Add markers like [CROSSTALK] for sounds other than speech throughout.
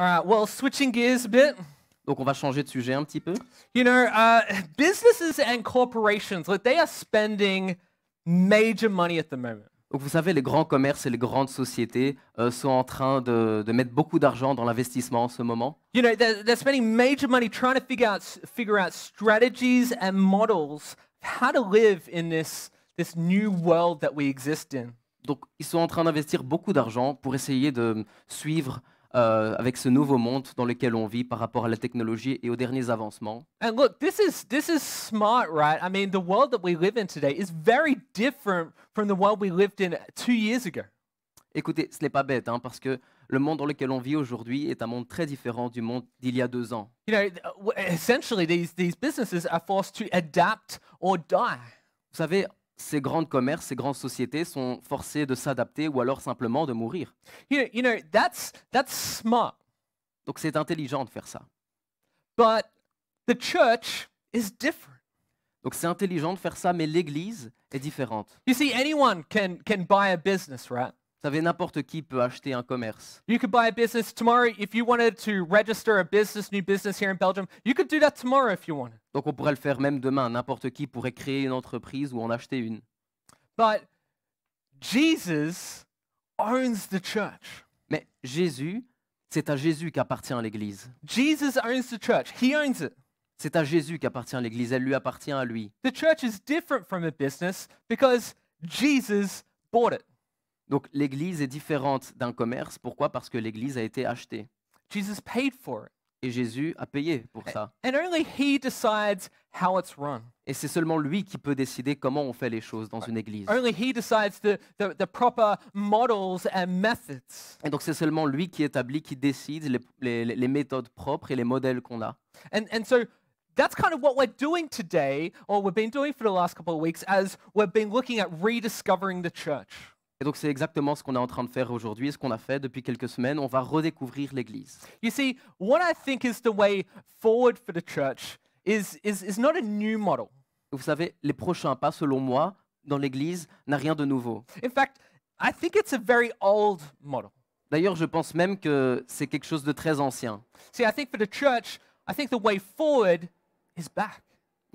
All right, well, switching gears a bit. Donc on va changer de sujet un petit peu. You know, uh, businesses and corporations, like they are spending major money at the moment. Donc vous savez, les grands commerces et les grandes sociétés euh, sont en train de, de mettre beaucoup d'argent dans l'investissement en ce moment. You know, they're, they're spending major money trying to figure out, figure out strategies and models how to live in this, this new world that we exist in. Donc ils sont en train d'investir beaucoup d'argent pour essayer de suivre euh, avec ce nouveau monde dans lequel on vit par rapport à la technologie et aux derniers avancements. Écoutez, ce n'est pas bête, hein, parce que le monde dans lequel on vit aujourd'hui est un monde très différent du monde d'il y a deux ans. Vous savez, ces grands commerces, ces grandes sociétés sont forcées de s'adapter ou alors simplement de mourir. You you know, that's, that's smart. Donc c'est intelligent de faire ça. But the church is different. Donc c'est intelligent de faire ça, mais l'Église est différente. You see, anyone can, can buy a business, right? Vous savez, n'importe qui peut acheter un commerce. You could buy a business tomorrow if you wanted to register a business, new business here in Belgium. You could do that tomorrow if you wanted. Donc on pourrait le faire même demain. N'importe qui pourrait créer une entreprise ou en acheter une. But Jesus owns the church. Mais Jésus, c'est à Jésus qu'appartient l'Église. Jesus owns the church. He owns it. C'est à Jésus qu'appartient l'Église. Elle lui appartient à lui. The church is different from a business because Jesus bought it. Donc l'Église est différente d'un commerce. Pourquoi Parce que l'Église a été achetée. Jesus paid for Et Jésus a payé pour ça. And only he decides how it's run. Et c'est seulement lui qui peut décider comment on fait les choses dans une église. Only he decides the, the, proper models and methods. Et donc c'est seulement lui qui établit, qui décide les, les, les méthodes propres et les modèles qu'on a. And, and so that's kind of what we're doing today, or we've been doing for the last couple of weeks, as we've been looking at rediscovering the church. Et donc c'est exactement ce qu'on est en train de faire aujourd'hui, ce qu'on a fait depuis quelques semaines. On va redécouvrir l'Église. Vous savez, les prochains pas, selon moi, dans l'Église, n'a rien de nouveau. D'ailleurs, je pense même que c'est quelque chose de très ancien. Vous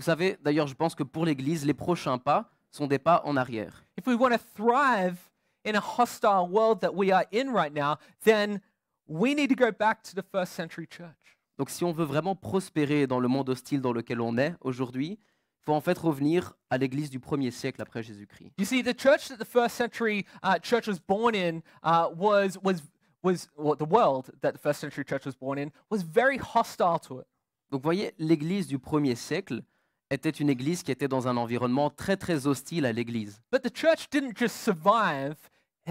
savez, d'ailleurs, je pense que pour l'Église, les prochains pas sont des pas en arrière in a hostile world that we are in right now, then we need to go back to the first century church. Donc si on veut vraiment prospérer dans le monde hostile dans lequel on est aujourd'hui, faut en fait revenir à l'église du 1er siècle après Jésus-Christ. You see, the church that the first century uh, church was born in uh, was was was well, the world that the first century church was born in was very hostile to it. Donc voyez, l'église du 1er siècle était une église qui était dans un environnement très très hostile à l'église. But the church didn't just survive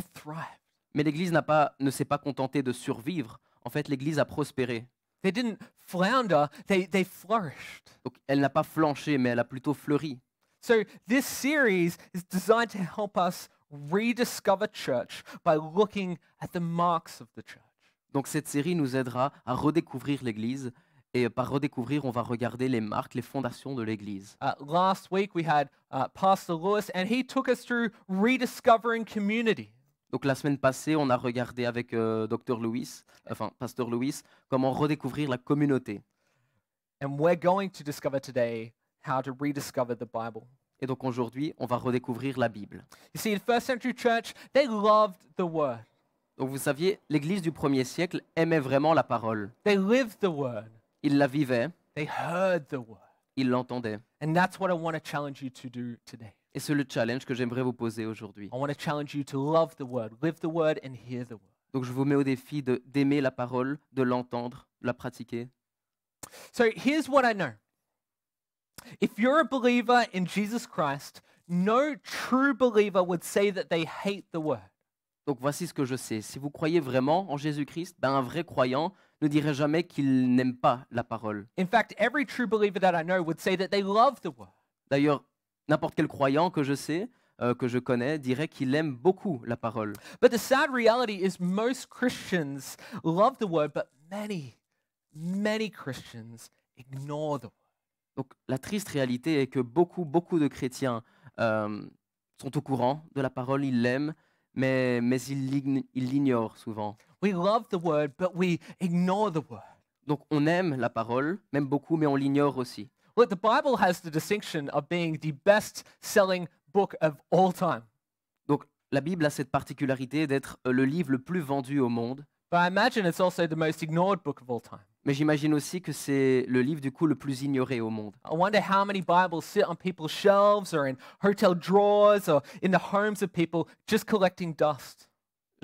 thrived. Mais l'Église n'a pas, ne s'est pas contentée de survivre. En fait, l'Église a prospéré. They didn't flounder, they, they flourished. Donc, elle n'a pas flanché, mais elle a plutôt fleuri. So this series is designed to help us rediscover church by looking at the marks of the church. Donc cette série nous aidera à redécouvrir l'Église et par redécouvrir, on va regarder les marques, les fondations de l'Église. Uh, last week we had uh, Pastor Lewis and he took us through rediscovering community. Donc la semaine passée, on a regardé avec euh, Dr. Lewis, enfin Pasteur Louis comment redécouvrir la communauté. Bible. Et donc aujourd'hui, on va redécouvrir la Bible. Donc vous saviez, l'église du premier siècle aimait vraiment la parole. Ils la vivaient. Ils l'entendaient. Et c'est what I want to challenge you to do today. Et c'est le challenge que j'aimerais vous poser aujourd'hui. Donc je vous mets au défi d'aimer la parole, de l'entendre, de la pratiquer. Donc voici ce que je sais. Si vous croyez vraiment en Jésus-Christ, ben un vrai croyant ne dirait jamais qu'il n'aime pas la parole. D'ailleurs, N'importe quel croyant que je sais, euh, que je connais, dirait qu'il aime beaucoup la parole. Donc la triste réalité est que beaucoup, beaucoup de chrétiens euh, sont au courant de la parole, ils l'aiment, mais, ils l'ignorent souvent. Donc on aime la parole, même beaucoup, mais on l'ignore aussi. Donc, la Bible a cette particularité d'être euh, le livre le plus vendu au monde. Mais j'imagine aussi que c'est le livre du coup le plus ignoré au monde. Je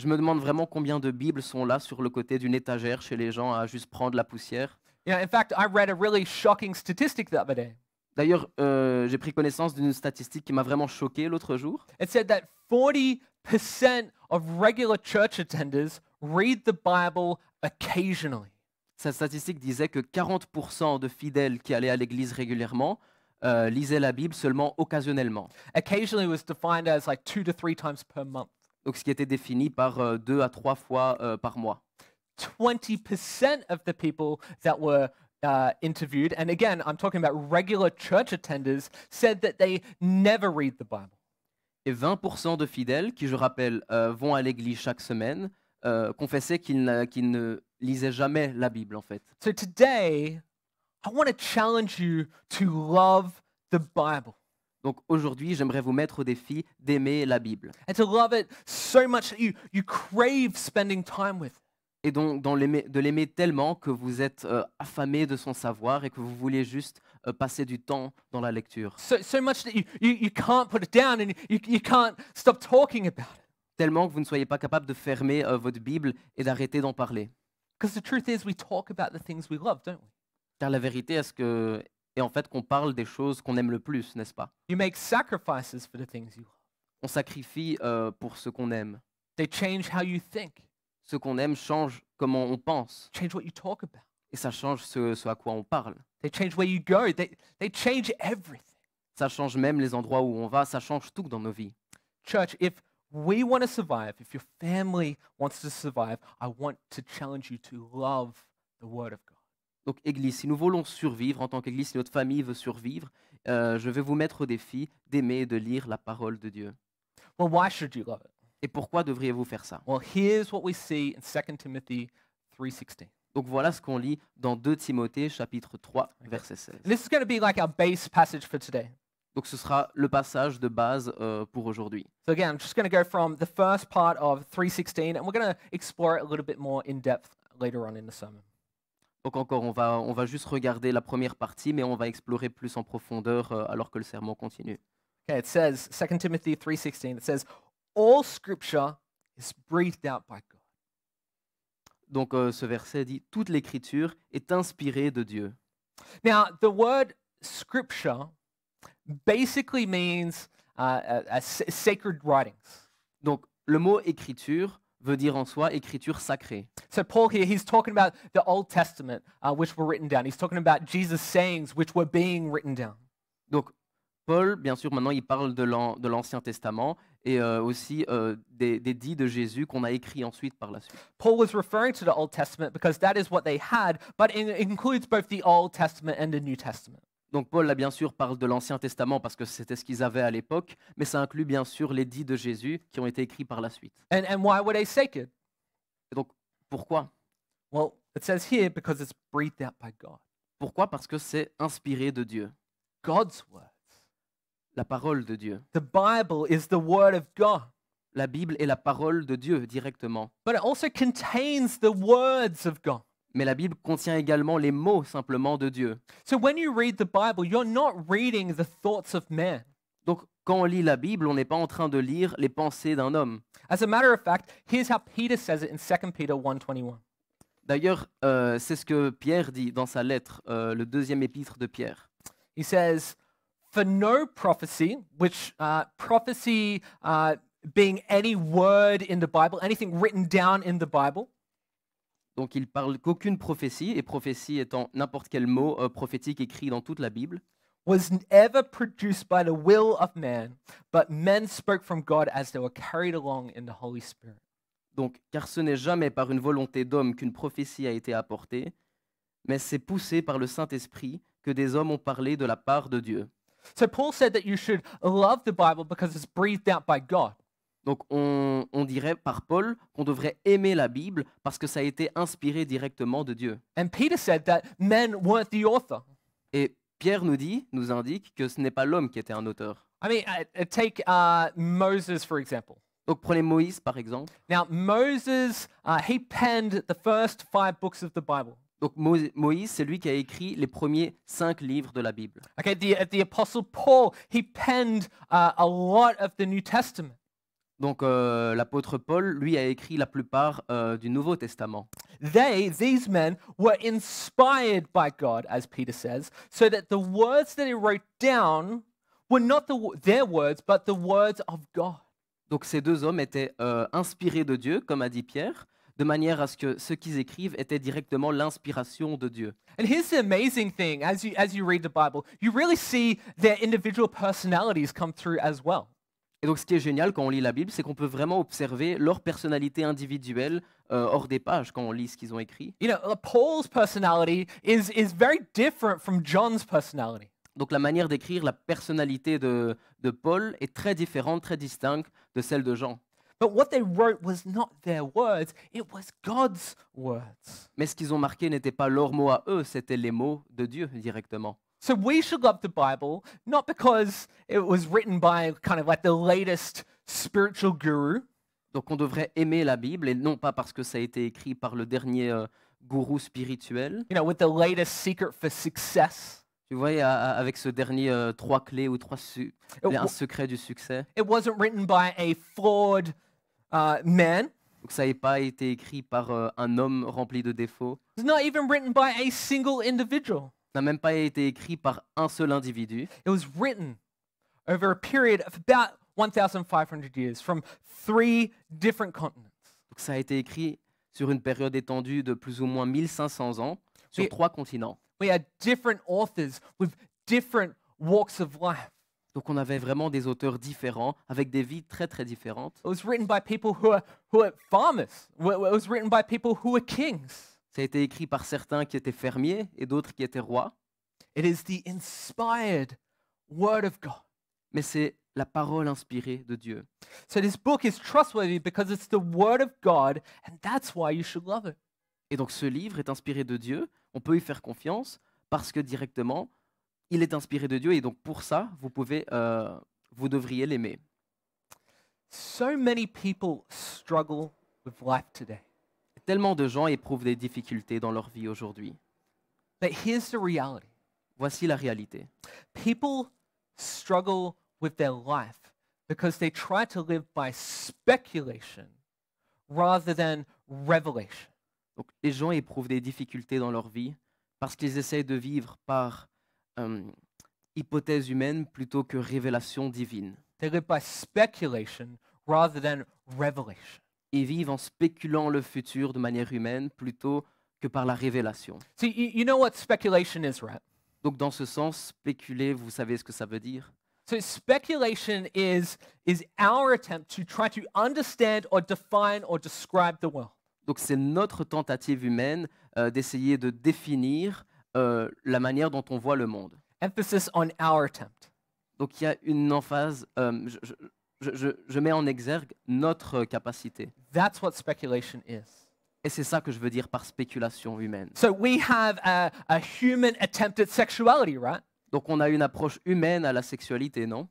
me demande vraiment combien de Bibles sont là sur le côté d'une étagère chez les gens à juste prendre la poussière. You know, in fact, I read a really shocking statistic the other day. D'ailleurs, euh, j'ai pris connaissance d'une statistique qui m'a vraiment choqué l'autre jour. It said that 40% of regular church attenders read the Bible occasionally. Cette statistique disait que 40% de fidèles qui allaient à l'église régulièrement euh, lisaient la Bible seulement occasionnellement. Occasionally was defined as like two to three times per month. Donc ce qui était défini par euh, deux à trois fois euh, par mois. 20% of the people that were uh, interviewed, and again, I'm talking about regular church attenders, said that they never read the Bible. Et 20% de fidèles, qui je rappelle euh, vont à l'église chaque semaine, euh, confessaient qu'ils qu ne lisaient jamais la Bible en fait. So today, I want to challenge you to love the Bible. Donc aujourd'hui, j'aimerais vous mettre au défi d'aimer la Bible. And to love it so much that you, you crave spending time with. It. et donc de l'aimer tellement que vous êtes euh, affamé de son savoir et que vous voulez juste euh, passer du temps dans la lecture. Tellement que vous ne soyez pas capable de fermer euh, votre Bible et d'arrêter d'en parler. Car la vérité est que en fait qu'on parle des choses qu'on aime le plus, n'est-ce pas? On sacrifie pour ce qu'on aime. They change how you think ce qu'on aime change comment on pense. Et ça change ce, à quoi on parle. Ça change même les endroits où on va. Ça change tout dans nos vies. Church, if we want to survive, if your family wants to survive, I want to challenge you to love the Word of God. Donc, Église, si nous voulons survivre en tant qu'Église, si notre famille veut survivre, euh, je vais vous mettre au défi d'aimer et de lire la parole de Dieu. Et pourquoi devriez-vous faire ça Well, here's what we see in 2 Timothy 3:16. Donc voilà ce qu'on lit dans 2 Timothée chapitre 3 verset 16. This is going to be like our base passage for today. Donc ce sera le passage de base euh, pour aujourd'hui. So again, I'm just going to go from the first part of 3:16 and we're going to explore it a little bit more in depth later on in the sermon. Donc encore, on va, on va juste regarder la première partie, mais on va explorer plus en profondeur euh, alors que le serment continue. Okay, it says 2 Timothy 3:16. It says All scripture is breathed out by God. Donc euh, ce verset dit toute l'écriture est inspirée de Dieu. Now, the word scripture basically means uh, uh, uh sacred writings. Donc le mot écriture veut dire en soi écriture sacrée. So Paul here, he's talking about the Old Testament, uh, which were written down. He's talking about Jesus' sayings, which were being written down. Donc Paul, bien sûr, maintenant, il parle de l'Ancien Testament et euh, aussi euh, des, dits de Jésus qu'on a écrits ensuite par la suite. Paul Donc Paul, bien sûr, parle de l'Ancien Testament parce que c'était ce qu'ils avaient à l'époque, mais ça inclut bien sûr les dits de Jésus qui ont été écrits par la suite. Et donc, pourquoi Well, it says here because it's breathed out by God. Pourquoi Parce que c'est inspiré de Dieu. God's word la parole de Dieu. The Bible is the word of God. La Bible est la parole de Dieu directement. But it also contains the words of God. Mais la Bible contient également les mots simplement de Dieu. So when you read the Bible, you're not reading the thoughts of man. Donc quand on lit la Bible, on n'est pas en train de lire les pensées d'un homme. As a matter of fact, here's how Peter says it in 2 Peter 1:21. D'ailleurs, euh, c'est ce que Pierre dit dans sa lettre, euh, le deuxième épître de Pierre. He says, donc il parle qu'aucune prophétie, et prophétie étant n'importe quel mot euh, prophétique écrit dans toute la Bible, was ever produced by the will of man, but men spoke from God as they were carried along in the Holy Spirit. Donc, car ce n'est jamais par une volonté d'homme qu'une prophétie a été apportée, mais c'est poussé par le Saint-Esprit que des hommes ont parlé de la part de Dieu. So Paul said that you should love the Bible because it's breathed out by God. Donc on, on dirait par Paul qu'on devrait aimer la Bible parce que ça a été inspiré directement de Dieu. And Peter said that men weren't the author. Et Pierre nous dit, nous indique que ce n'est pas l'homme qui était un auteur. I mean, uh, uh, take uh, Moses for example. Donc prenez Moïse par exemple. Now Moses, uh, he penned the first five books of the Bible. Donc Moïse, c'est lui qui a écrit les premiers cinq livres de la Bible. Okay, the, the apostle Paul, he penned uh, a lot of the New Testament. Donc euh, l'apôtre Paul, lui, a écrit la plupart euh, du Nouveau Testament. They, these men, were inspired by God, as Peter says, so that the words that he wrote down were not the, their words, but the words of God. Donc ces deux hommes étaient euh, inspirés de Dieu, comme a dit Pierre, de manière à ce que ce qu'ils écrivent était directement l'inspiration de Dieu. Et donc ce qui est génial quand on lit la Bible, c'est qu'on peut vraiment observer leur personnalité individuelle euh, hors des pages quand on lit ce qu'ils ont écrit. Uh, Paul's personality is is very different from John's personality. Donc la manière d'écrire la personnalité de, de Paul est très différente, très distincte de celle de Jean. But what they wrote was not their words, it was God's words. Mais ce qu'ils ont marqué n'était pas leurs mots à eux, c'était les mots de Dieu directement. So we should love the Bible not because it was written by kind of like the latest spiritual guru. Donc on devrait aimer la Bible et non pas parce que ça a été écrit par le dernier euh, gourou spirituel. You know, with the latest secret for success. Tu vois, avec ce dernier euh, trois clés ou trois su- un secret du succès. It wasn't written by a flawed Uh, man. Donc ça n'a pas été écrit par euh, un homme rempli de défauts. It's not even written by a single individual. N'a même pas été écrit par un seul individu. It was written over a period of about 1,500 years from three different continents. Donc ça a été écrit sur une période étendue de plus ou moins 1500 ans sur we, trois continents. We had different authors with different walks of life. Donc on avait vraiment des auteurs différents, avec des vies très très différentes. Ça a été écrit par certains qui étaient fermiers et d'autres qui étaient rois. Mais c'est la parole inspirée de Dieu. Et donc ce livre est inspiré de Dieu, on peut y faire confiance parce que directement il est inspiré de Dieu et donc pour ça, vous euh, vous devriez l'aimer. Tellement de gens éprouvent des difficultés dans leur vie aujourd'hui. Voici la réalité. les gens éprouvent des difficultés dans leur vie parce qu'ils essayent de vivre par euh, hypothèse humaine plutôt que révélation divine. Ils vivent en spéculant le futur de manière humaine plutôt que par la révélation. Donc dans ce sens, spéculer, vous savez ce que ça veut dire? Donc c'est notre tentative humaine euh, d'essayer de définir euh, la manière dont on voit le monde. Donc il y a une emphase, euh, je, je, je, je, mets en exergue notre capacité. That's speculation Et c'est ça que je veux dire par spéculation humaine. Donc on a une approche humaine à la sexualité, non?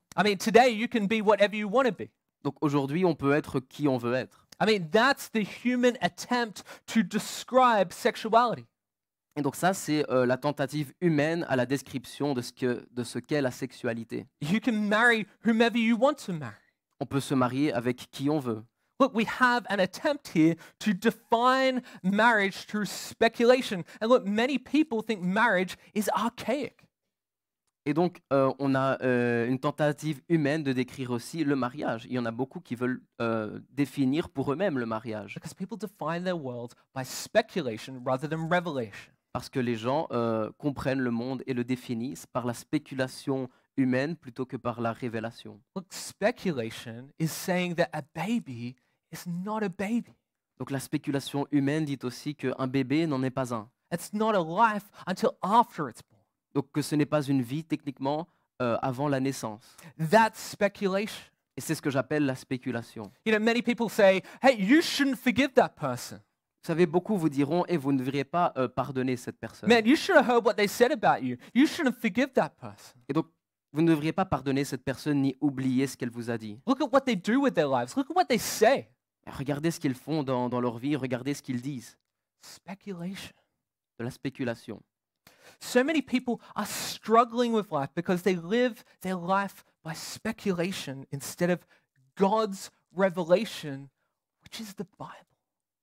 Donc aujourd'hui, on peut être qui on veut être. I mean, that's the human attempt to describe sexuality. Et donc ça, c'est euh, la tentative humaine à la description de ce que de ce qu'est la sexualité. You can marry whomever you want to marry. On peut se marier avec qui on veut. Look, we have an attempt here to define marriage through speculation. And look, many people think marriage is archaic. Et donc, euh, on a euh, une tentative humaine de décrire aussi le mariage. Il y en a beaucoup qui veulent euh, définir pour eux-mêmes le mariage. Because people define their world by speculation rather than revelation parce que les gens euh, comprennent le monde et le définissent par la spéculation humaine plutôt que par la révélation. Donc la spéculation humaine dit aussi qu'un bébé n'en est pas un. Donc que ce n'est pas une vie techniquement euh, avant la naissance. That's Et c'est ce que j'appelle la spéculation. You know, many people say, "Hey, you shouldn't forgive that person." Vous savez, beaucoup vous diront et eh, vous ne devriez pas euh, pardonner cette personne. Et donc, vous ne devriez pas pardonner cette personne ni oublier ce qu'elle vous a dit. Regardez ce qu'ils font dans, dans leur vie. Regardez ce qu'ils disent. De la spéculation. So many people are struggling with life because they live their life by speculation instead of God's revelation, which is the Bible.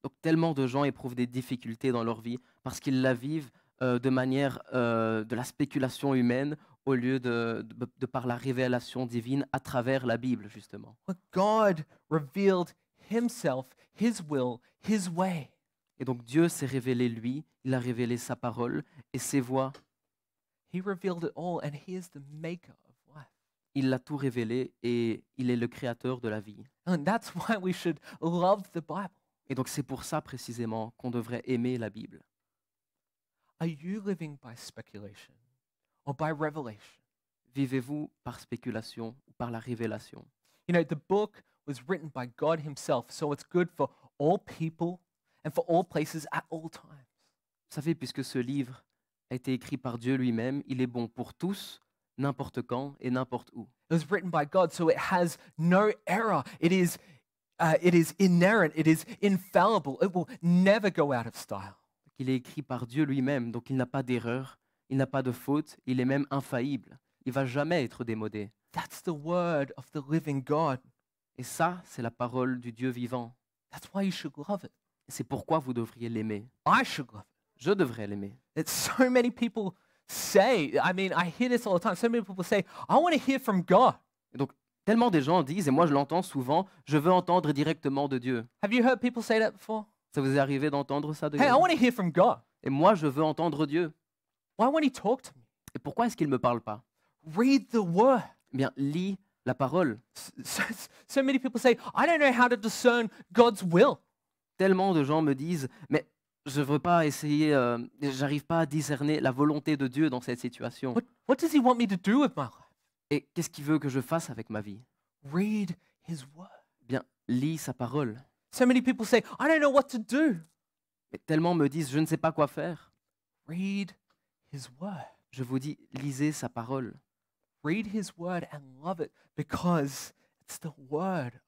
Donc tellement de gens éprouvent des difficultés dans leur vie parce qu'ils la vivent euh, de manière euh, de la spéculation humaine au lieu de, par la révélation divine à travers la Bible justement. God revealed himself, his will, his way. Et donc Dieu s'est révélé lui, il a révélé sa parole et ses voies. Il l'a tout révélé et il est le créateur de la vie. And that's why we should love the Bible. Et donc c'est pour ça précisément qu'on devrait aimer la Bible. Are you living by speculation or by revelation? Vivez-vous par spéculation ou par la révélation? You know, the book was written by God himself, so it's good for all people and for all places at all times. Vous savez, puisque ce livre a été écrit par Dieu lui-même, il est bon pour tous, n'importe quand et n'importe où. It was written by God, so it has no error. It is Uh, it is inerrant, it is infallible, it will never go out of style. Il est écrit par Dieu lui-même, donc il n'a pas d'erreur, il n'a pas de faute, il est même infaillible. Il va jamais être démodé. That's the word of the living God. Et ça, c'est la parole du Dieu vivant. That's why you should love it. C'est pourquoi vous devriez l'aimer. I should love it. Je devrais l'aimer. It's so many people say, I mean, I hear this all the time. So many people say, I want to hear from God. Et donc Tellement des gens disent, et moi je l'entends souvent, je veux entendre directement de Dieu. Ça vous est arrivé d'entendre ça de Et moi je veux entendre Dieu. Et pourquoi est-ce qu'il ne me parle pas Read eh bien, lis la parole. Tellement de gens me disent, mais je ne veux pas essayer, je euh, j'arrive pas à discerner la volonté de Dieu dans cette situation. What, does he want me to do et qu'est-ce qu'il veut que je fasse avec ma vie Read his word. Eh bien, lis sa parole. So many people say, I don't know what to do. tellement me disent, je ne sais pas quoi faire. Read his word. Je vous dis, lisez sa parole. Read his word and love it because it's the word of God.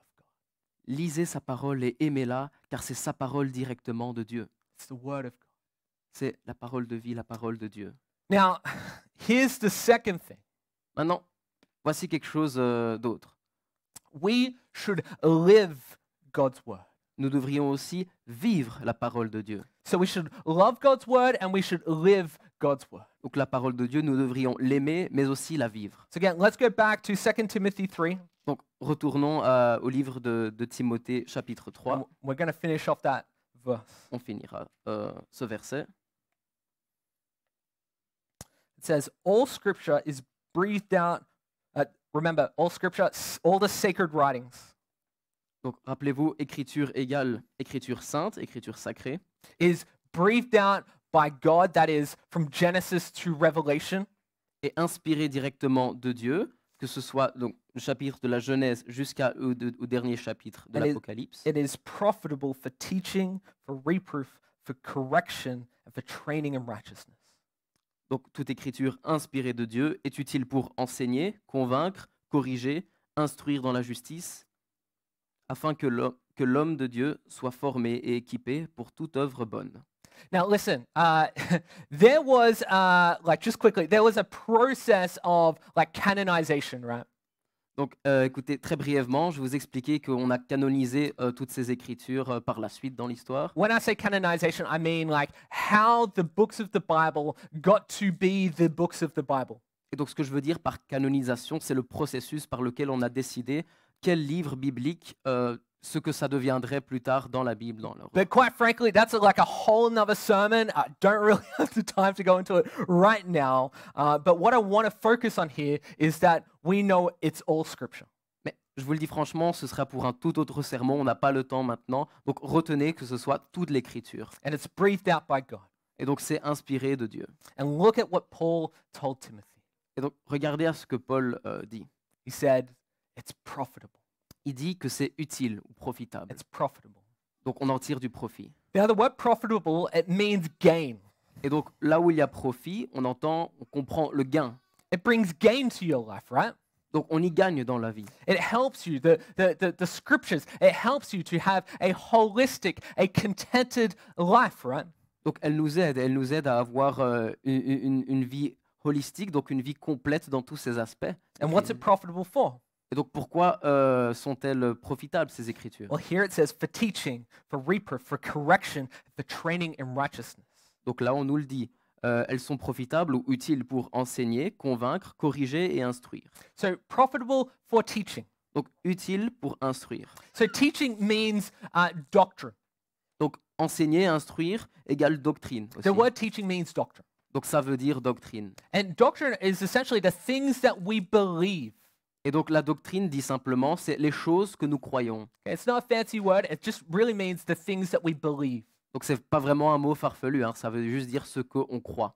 Lisez sa parole et aimez-la car c'est sa parole directement de Dieu. C'est la parole de vie, la parole de Dieu. Maintenant, Voici quelque chose euh, d'autre. We should live God's word. Nous devrions aussi vivre la parole de Dieu. So we should love God's word and we should live God's word. Donc la parole de Dieu, nous devrions l'aimer mais aussi la vivre. So again, let's go back to 2 Timothy 3. Donc retournons euh, au livre de, de, Timothée chapitre 3. And we're going to finish off that verse. On finira euh, ce verset. It says all scripture is breathed out Remember, all scripture, all the sacred writings. Donc rappelez-vous, écriture égale écriture sainte, écriture sacrée. Is breathed out by God, that is, from Genesis to Revelation. Est inspiré directement de Dieu, que ce soit donc chapitre de la Genèse jusqu'à au, euh, au, dernier chapitre de l'Apocalypse. It is profitable for teaching, for reproof, for correction, and for training in righteousness. Donc toute écriture inspirée de Dieu est utile pour enseigner, convaincre, corriger, instruire dans la justice, afin que l'homme de Dieu soit formé et équipé pour toute œuvre bonne. Now, listen, uh, [LAUGHS] there was, uh, like, just quickly, there was a process of, like, canonization, right? Donc, euh, écoutez, très brièvement, je vais vous expliquer qu'on a canonisé euh, toutes ces écritures euh, par la suite dans l'histoire. When I say canonization, I mean how the books of the Bible got to be the books of the Bible. Et donc, ce que je veux dire par canonisation, c'est le processus par lequel on a décidé quel livre biblique ce que ça deviendrait plus tard dans la Bible, dans leur... Mais je vous le dis franchement, ce sera pour un tout autre sermon. On n'a pas le temps maintenant. Donc retenez que ce soit toute l'Écriture. Et donc c'est inspiré de Dieu. Et donc regardez à ce que Paul euh, dit. He said, it's profitable il dit que c'est utile ou profitable. It's profitable. Donc on en tire du profit. Now the word profitable, it means gain. Et donc là où il y a profit, on entend, on comprend le gain. It brings gain to your life, right? Donc on y gagne dans la vie. It helps you the, the the the scriptures. It helps you to have a holistic, a contented life, right? Donc elle nous aide, elle nous aide à avoir euh, une, une, une vie holistique, donc une vie complète dans tous ses aspects. And what's it profitable for? Et donc pourquoi euh, sont-elles profitables ces écritures Well, here it says for teaching, for reproof, for correction, for training in righteousness. Donc là, on nous le dit. Euh, elles sont profitables ou utiles pour enseigner, convaincre, corriger et instruire. So profitable for teaching. Donc utile pour instruire. So teaching means uh, doctrine. Donc enseigner, instruire égale doctrine. aussi. The word teaching means doctrine. Donc ça veut dire doctrine. And doctrine is essentially the things that we believe. Et donc la doctrine dit simplement, c'est les choses que nous croyons. Donc, ce n'est Donc c'est pas vraiment un mot farfelu, hein, ça veut juste dire ce qu'on croit.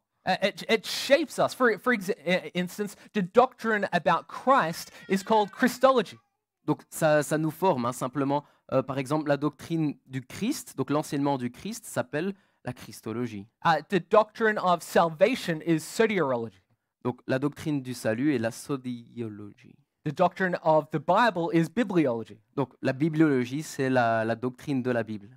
Donc ça, nous forme, hein, simplement. Euh, par exemple, la doctrine du Christ, donc l'enseignement du Christ, s'appelle la Christologie. Uh, donc la doctrine du salut est la sodiologie. The doctrine of the Bible is bibliology. Donc la bibliologie, c'est la, la, doctrine de la Bible.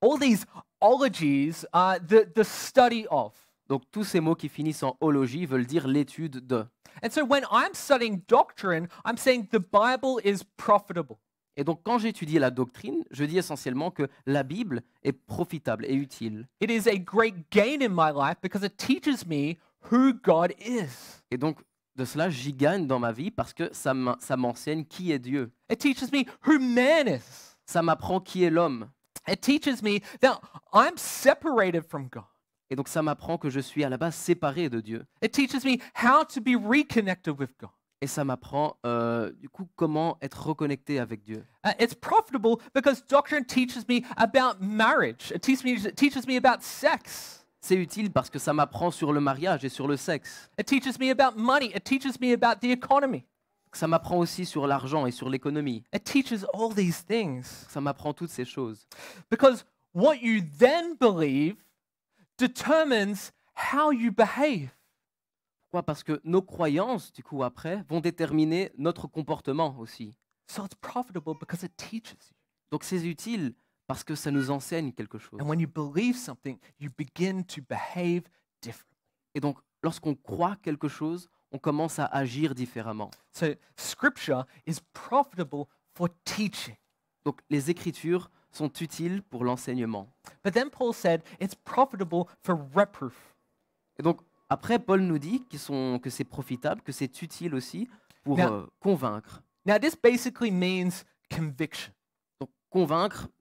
All these ologies are the, the study of. Donc tous ces mots qui finissent en ologie veulent dire l'étude de. And so when I'm studying doctrine, I'm saying the Bible is profitable. Et donc quand j'étudie la doctrine, je dis essentiellement que la Bible est profitable et utile. It is a great gain in my life because it teaches me who God is. Et donc de cela, j'y gagne dans ma vie parce que ça m'enseigne qui est Dieu. It teaches me who Ça m'apprend qui est l'homme. It teaches me that I'm separated from God. Et donc ça m'apprend que je suis à la base séparé de Dieu. It teaches me how to be reconnected with God. Et ça m'apprend euh, du coup comment être reconnecté avec Dieu. Uh, it's profitable because doctrine teaches me about marriage. It teaches me, it teaches me about sex. C'est utile parce que ça m'apprend sur le mariage et sur le sexe. Ça m'apprend aussi sur l'argent et sur l'économie. Ça m'apprend toutes ces choses. Pourquoi Parce que nos croyances, du coup, après, vont déterminer notre comportement aussi. profitable Donc c'est utile parce que ça nous enseigne quelque chose. Et donc, lorsqu'on croit quelque chose, on commence à agir différemment. Donc, les Écritures sont utiles pour l'enseignement. But then Paul said, it's profitable for reproof. Et donc, après, Paul nous dit sont, que c'est profitable, que c'est utile aussi pour euh, convaincre. this basically means conviction. Donc, convaincre,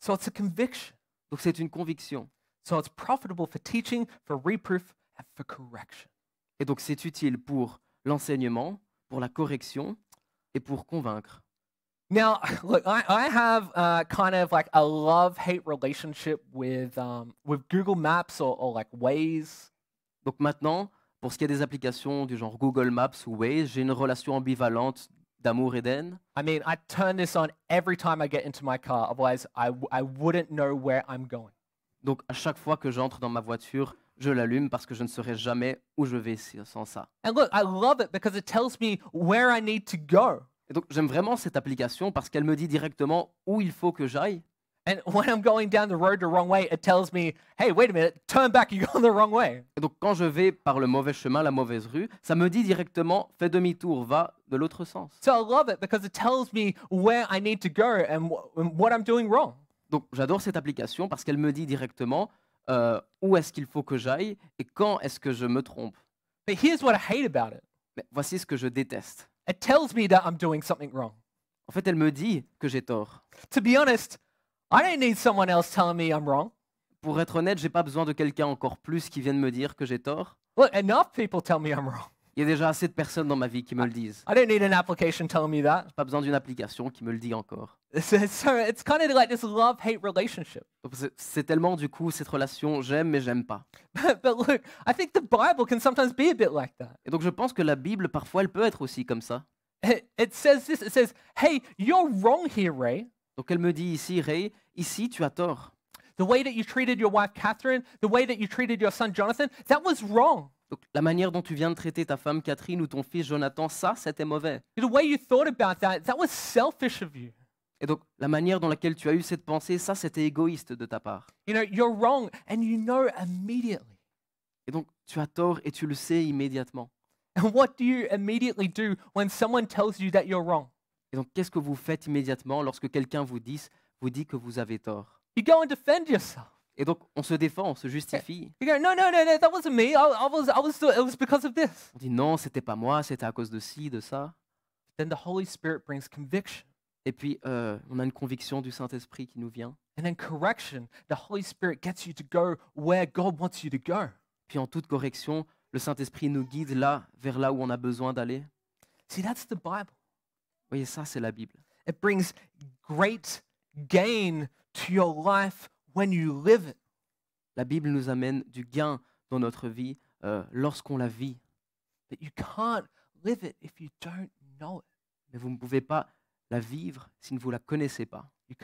So it's a conviction. Donc c'est une conviction. So it's profitable for teaching, for reproof, and for correction. Et donc c'est utile pour l'enseignement, pour la correction et pour convaincre. Now, [LAUGHS] look, I, I have uh, kind of like a love-hate relationship with um, with Google Maps or, or like Waze. Donc maintenant, pour ce qui est des applications du genre Google Maps ou Waze, j'ai une relation ambivalente d'amour Eden. I mean, I turn this on every time I get into my car, I, wouldn't know where I'm going. Donc à chaque fois que j'entre dans ma voiture, je l'allume parce que je ne saurais jamais où je vais sans ça. I love it because it tells me where I need to go. Et donc j'aime vraiment cette application parce qu'elle me dit directement où il faut que j'aille. Et donc quand je vais par le mauvais chemin, la mauvaise rue, ça me dit directement, fais demi-tour, va de l'autre sens. Donc j'adore cette application parce qu'elle me dit directement euh, où est-ce qu'il faut que j'aille et quand est-ce que je me trompe. Mais voici ce que je déteste. En fait, elle me dit que j'ai tort. To be honest, pour être honnête, j'ai pas besoin de quelqu'un encore plus qui vienne me dire que j'ai tort. people tell me I'm wrong. Il y a déjà assez de personnes dans ma vie qui me le disent. I don't need an application telling me that. Pas besoin d'une application qui me le dit encore. C'est tellement du coup cette relation j'aime mais j'aime pas. Et donc je pense que la Bible parfois elle peut être aussi comme ça. It, it says this. says, "Hey, you're wrong here, Ray." Donc elle me dit ici, Ray, ici tu as tort. The way that you treated your wife Catherine, the way that you treated your son Jonathan, that was wrong. Donc la manière dont tu viens de traiter ta femme Catherine ou ton fils Jonathan, ça c'était mauvais. The way you thought about that, that was selfish of you. Et donc la manière dans laquelle tu as eu cette pensée, ça c'était égoïste de ta part. You know, you're wrong and you know immediately. Et donc tu as tort et tu le sais immédiatement. And what do you immediately do when someone tells you that you're wrong? Et donc, qu'est-ce que vous faites immédiatement lorsque quelqu'un vous dit, vous dit que vous avez tort Et donc, on se défend, on se justifie. On dit non, c'était pas moi, c'était à cause de ci, de ça. Then the Holy Spirit brings conviction. Et puis, euh, on a une conviction du Saint-Esprit qui nous vient. And Puis en toute correction, le Saint-Esprit nous guide là, vers là où on a besoin d'aller. See, that's the Bible. Voyez, ça, c'est la Bible. La Bible nous amène du gain dans notre vie euh, lorsqu'on la vit. Mais vous ne pouvez pas la vivre si vous ne la connaissez pas. Vous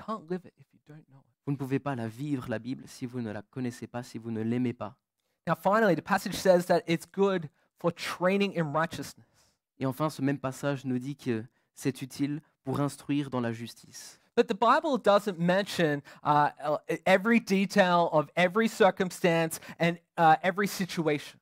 ne pouvez pas la vivre, la Bible, si vous ne la connaissez pas, si vous ne l'aimez pas. Et enfin, ce même passage nous dit que c'est utile pour instruire dans la justice. But the Bible doesn't mention uh, e-, every detail of every circumstance and uh, every situation.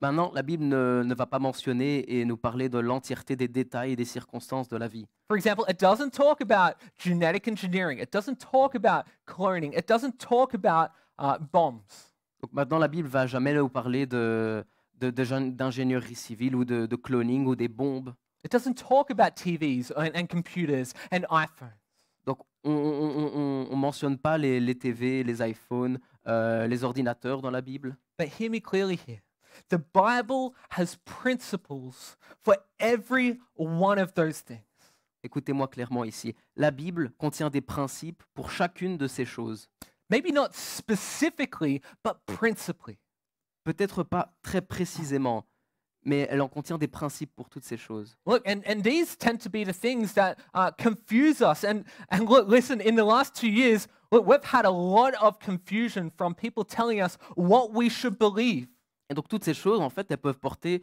Maintenant, la Bible ne, ne, va pas mentionner et nous parler de l'entièreté des détails et des circonstances de la vie. For example, it doesn't talk about genetic engineering. It doesn't talk about cloning. It doesn't talk about uh, bombs. Donc maintenant, la Bible va jamais nous parler de d'ingénierie de, de, civile ou de, de cloning ou des bombes. It doesn't talk about TVs and, and computers and iPhones. Donc, on ne mentionne pas les, les, TV, les iPhones, euh, les ordinateurs dans la Bible. But hear me clearly here. The Bible has principles for every one of those things. Écoutez-moi clairement ici. La Bible contient des principes pour chacune de ces choses. Maybe not specifically, but principally. Peut-être pas très précisément, mais elle en contient des principes pour toutes ces choses. and, and these tend to be the things that uh, confuse us. And, and look, listen, in the last years, we've had a lot of confusion from people telling us what we should believe. Et donc toutes ces choses, en fait, elles peuvent porter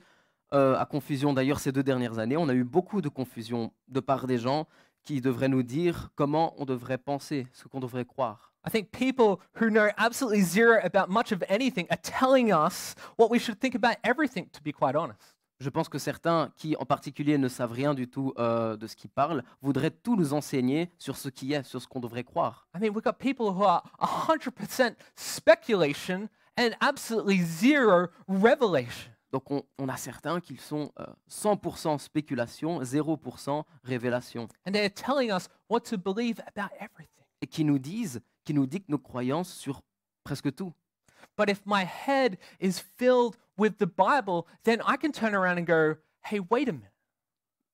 euh, à confusion. D'ailleurs, ces deux dernières années, on a eu beaucoup de confusion de part des gens qui devraient nous dire comment on devrait penser, ce qu'on devrait croire. I think people who know absolutely zero about much of anything are telling us what we should think about everything, to be quite honest. Je pense que certains qui, en particulier, ne savent rien du tout euh, de ce qu'ils parlent, voudraient tout nous enseigner sur ce qui est, sur ce qu'on devrait croire. I mean, we've got people who are 100% speculation and absolutely zero revelation. Donc on, on a certains qui sont euh, 100% spéculation, 0% révélation. And they're telling us what to believe about everything. Et qui nous disent qui nous dicte nos croyances sur presque tout. But if my head is filled with the Bible, then I can turn around and go, hey, wait a minute.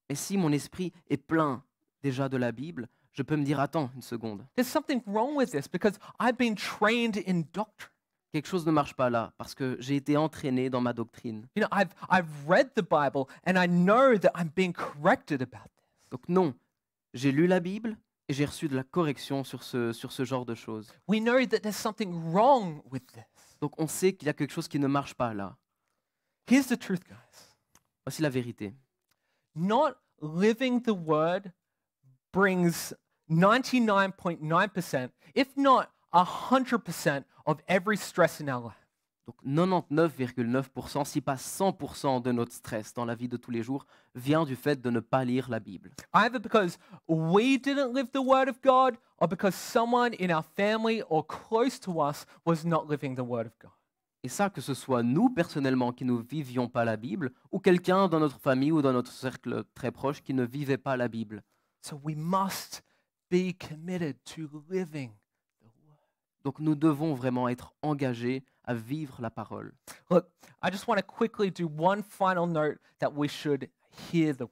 Et si mon esprit est plein déjà de la Bible, je peux me dire, attends une seconde. There's something wrong with this because I've been trained in doctrine. Quelque chose ne marche pas là parce que j'ai été entraîné dans ma doctrine. You know, I've read the Bible and I know that I'm being corrected about this. Donc non, j'ai lu la Bible et j'ai reçu de la correction sur ce, sur ce genre de choses. We know that there's something wrong with this. Donc on sait qu'il y a quelque chose qui ne marche pas là. Here's the truth, guys. Voici la vérité. Not living the word brings 99.9%, if not 100% of every stress in our life. Donc 99,9%, si pas 100% de notre stress dans la vie de tous les jours vient du fait de ne pas lire la Bible. Either because we didn't live the word of God or because someone in our family or close to us was not living the word of God. Et ça, que ce soit nous personnellement qui ne vivions pas la Bible, ou quelqu'un dans notre famille ou dans notre cercle très proche qui ne vivait pas la Bible. So we must be committed to living donc nous devons vraiment être engagés à vivre la parole. I just want to quickly do one final note that we should hear the word.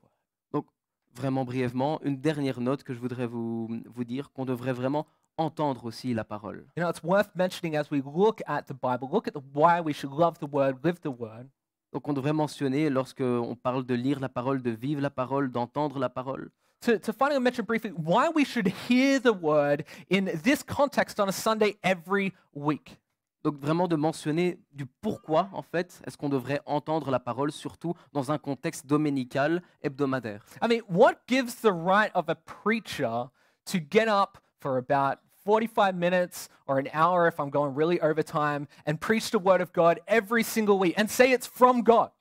Donc vraiment brièvement, une dernière note que je voudrais vous, dire qu'on devrait vraiment entendre aussi la parole. it's worth mentioning as we look at the Bible, look at why we should love the word, live the word. Donc on devrait mentionner lorsque on parle de lire la parole, de vivre la parole, d'entendre la parole. to, to finally mention briefly why we should hear the word in this context on a Sunday every week. Donc vraiment de mentionner du pourquoi, en fait, est-ce qu'on devrait entendre la parole, surtout dans un contexte dominical, hebdomadaire. I mean, what gives the right of a preacher to get up for about 45 minutes or an hour if I'm going really overtime and preach the word of God every single week and say it's from God?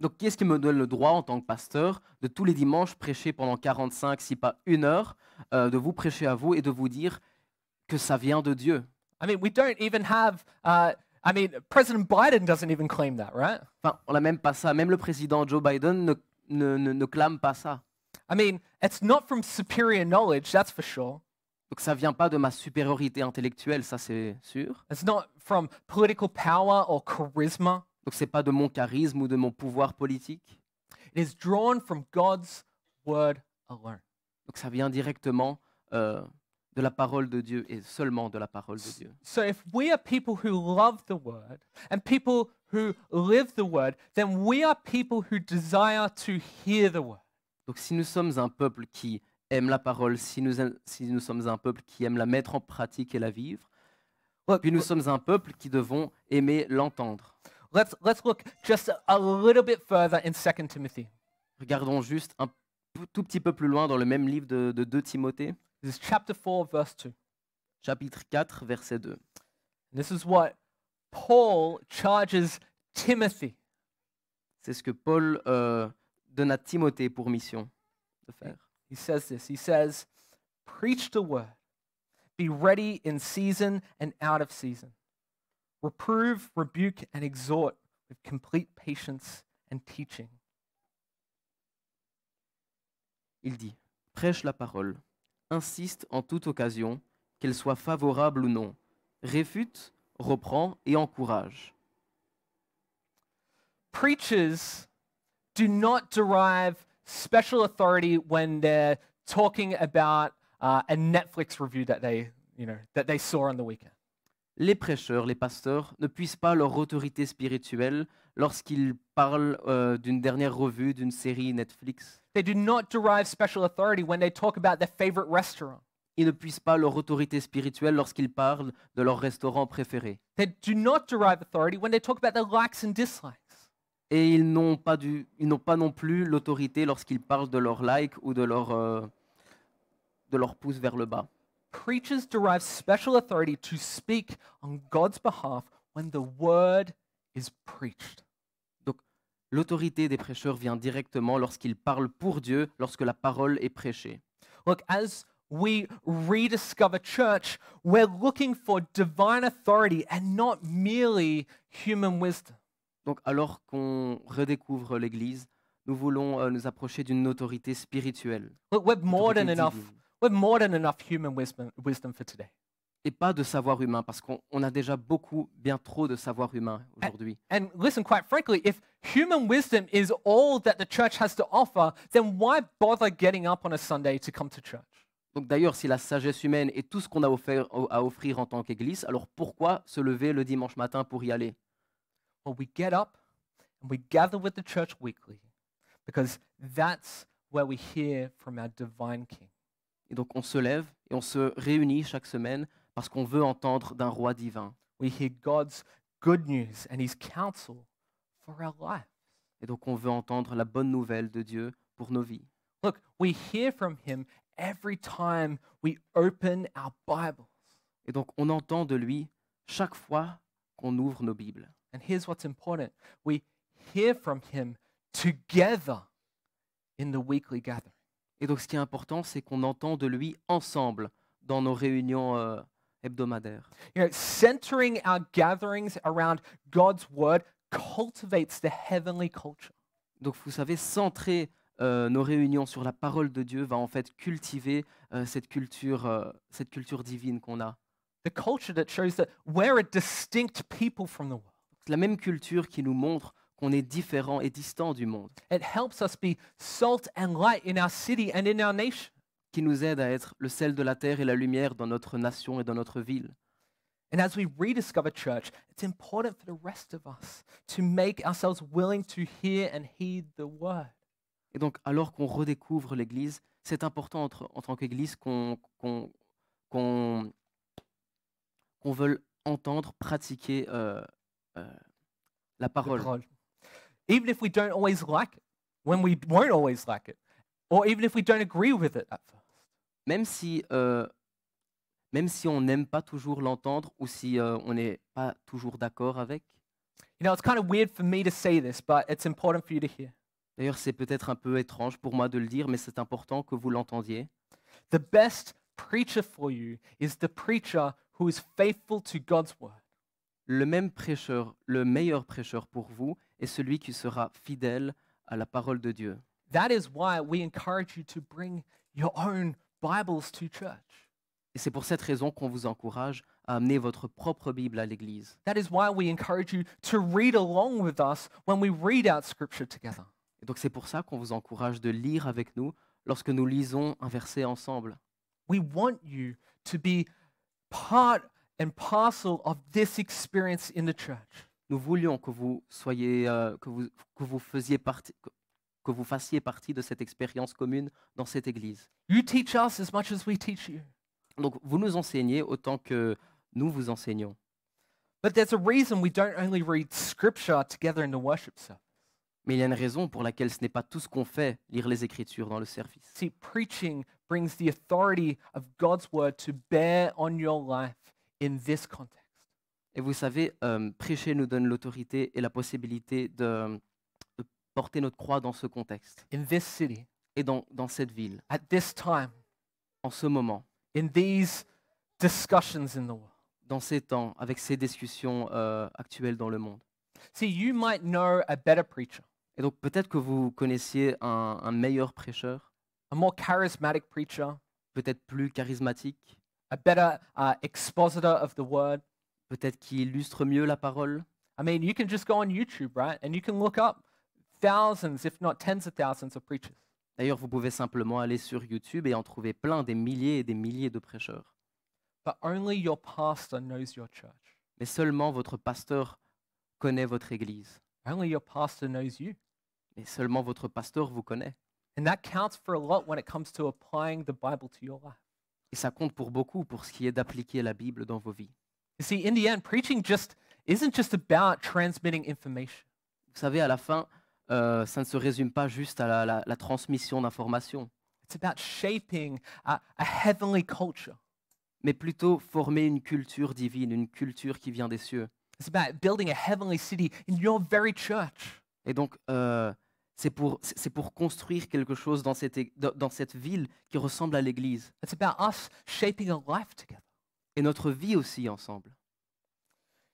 Donc, quest ce qui me donne le droit, en tant que pasteur, de tous les dimanches prêcher pendant 45, si pas une heure, euh, de vous prêcher à vous et de vous dire que ça vient de Dieu I mean, we don't even have. Uh, I mean, President Biden doesn't even claim that, right? Enfin, on n'a même pas ça. Même le président Joe Biden ne, ne, ne, ne clame pas ça. I mean, it's not from superior knowledge, that's for sure. Donc ça vient pas de ma supériorité intellectuelle, ça c'est sûr. It's not from political power or charisma. Donc n'est pas de mon charisme ou de mon pouvoir politique. Donc ça vient directement euh, de la parole de Dieu et seulement de la parole de Dieu. Donc si nous sommes un peuple qui aime la parole, si nous sommes un peuple qui aime la mettre en pratique et la vivre, puis nous sommes un peuple qui devons aimer l'entendre. Let's, let's look just a little bit further in 2 Timothy. Regardons juste un tout petit peu plus loin dans le même livre de, de 2 Timothée. This is chapter 4, verse 2. Chapitre 4, verset 2. This is what Paul charges Timothy. C'est ce que Paul euh, donne à Timothée pour mission de faire. He says this. He says, preach the word. Be ready in season and out of season. Reprove, rebuke, and exhort with complete patience and teaching. Il dit Prêche la parole, insiste en toute occasion, qu'elle soit favorable ou non, réfute, reprend et encourage. Preachers do not derive special authority when they're talking about uh, a Netflix review that they, you know, that they saw on the weekend. les prêcheurs, les pasteurs, ne puissent pas leur autorité spirituelle lorsqu'ils parlent euh, d'une dernière revue, d'une série Netflix. Ils ne puissent pas leur autorité spirituelle lorsqu'ils parlent de leur restaurant préféré. Et ils n'ont pas, non plus l'autorité lorsqu'ils parlent de leur like euh, ou de leur pouce vers le bas preachers derive special authority to speak on God's behalf when the word is preached. Donc, l'autorité des prêcheurs vient directement lorsqu'ils parlent pour Dieu, lorsque la parole est prêchée. Look, as we rediscover church, we're looking for divine authority and not merely human wisdom. Donc, alors qu'on redécouvre l'Église, nous voulons euh, nous approcher d'une autorité spirituelle. Look, we're more than enough We have more than enough human wisdom, wisdom for today. Et pas de savoir humain, parce qu'on a déjà beaucoup, bien trop de savoir humain aujourd'hui. And listen, quite frankly, if human wisdom is all that the church has to offer, then why bother getting up on a Sunday to come to church? Donc d'ailleurs, si la sagesse humaine est tout ce qu'on a offert, à offrir en tant qu'Église, alors pourquoi se lever le dimanche matin pour y aller Well, we get up and we gather with the church weekly because that's where we hear from our divine King. Et donc on se lève et on se réunit chaque semaine parce qu'on veut entendre d'un roi divin. We hear God's good news and his counsel for our lives. Et donc on veut entendre la bonne nouvelle de Dieu pour nos vies. Look, we hear from him every time we open our Bibles. Et donc on entend de lui chaque fois qu'on ouvre nos Bibles. And here's what's important. We hear from him together in the weekly gathering. Et donc, ce qui est important, c'est qu'on entend de lui ensemble dans nos réunions hebdomadaires. Donc, vous savez, centrer euh, nos réunions sur la parole de Dieu va en fait cultiver euh, cette culture, euh, cette culture divine qu'on a. C'est La même culture qui nous montre qu'on est différent et distant du monde. Qui nous aide à être le sel de la terre et la lumière dans notre nation et dans notre ville. Et donc, alors qu'on redécouvre l'Église, c'est important en tant qu'Église qu'on qu'on qu'on veuille entendre, pratiquer euh, euh, La parole even if we don't always like it, when we won't always like it, or even if we don't agree with it at first. Même si, euh, même si on n'aime pas toujours l'entendre ou si euh, on n'est pas toujours d'accord avec. You know, it's kind of weird for me to say this, but it's important for you to hear. D'ailleurs, c'est peut-être un peu étrange pour moi de le dire, mais c'est important que vous l'entendiez. The best preacher for you is the preacher who is faithful to God's word. Le même prêcheur, le meilleur prêcheur pour vous, et celui qui sera fidèle à la parole de Dieu. That is why we encourage you to bring your own Bibles to church. Et c'est pour cette raison qu'on vous encourage à amener votre propre Bible à l'église. That is why we encourage you to read along with us when we read out scripture together. Et donc c'est pour ça qu'on vous encourage de lire avec nous lorsque nous lisons un verset ensemble. We want you to be part and parcel of this experience in the church. Nous voulions que vous, soyez, euh, que vous, que vous faisiez partie, que vous fassiez partie de cette expérience commune dans cette Église. You teach us as much as we teach you. Donc vous nous enseignez autant que nous vous enseignons. But there's a reason we don't only read scripture together in the worship service. Mais il y a une raison pour laquelle ce n'est pas tout ce qu'on fait, lire les Écritures dans le service. See, preaching brings the authority of God's word to bear on your life in this context. Et vous savez, prêcher nous donne l'autorité et la possibilité de, porter notre croix dans ce contexte. et dans, cette ville. en ce moment. these discussions Dans ces temps, avec ces discussions actuelles dans le monde. might know a better Et donc peut-être que vous connaissiez un, meilleur prêcheur. A more charismatic preacher. Peut-être plus charismatique. Un better uh, expositor of the peut-être qui illustre mieux la parole. D'ailleurs, vous pouvez simplement aller sur YouTube et en trouver plein des milliers et des milliers de prêcheurs. Mais seulement votre pasteur connaît votre église. Mais seulement votre pasteur vous connaît. Et ça compte pour beaucoup pour ce qui est d'appliquer la Bible dans vos vies. You see, in the end, preaching just isn't just about transmitting information. Vous savez, à la fin, euh, ça ne se résume pas juste à la, la, la transmission d'informations, It's about shaping a, a heavenly culture. mais plutôt former une culture divine, une culture qui vient des cieux. It's about building a heavenly city in your very church. Et donc, euh, c'est pour, c'est pour construire quelque chose dans cette, dans dans cette ville qui ressemble à l'Église. It's about us shaping a life together et notre vie aussi ensemble.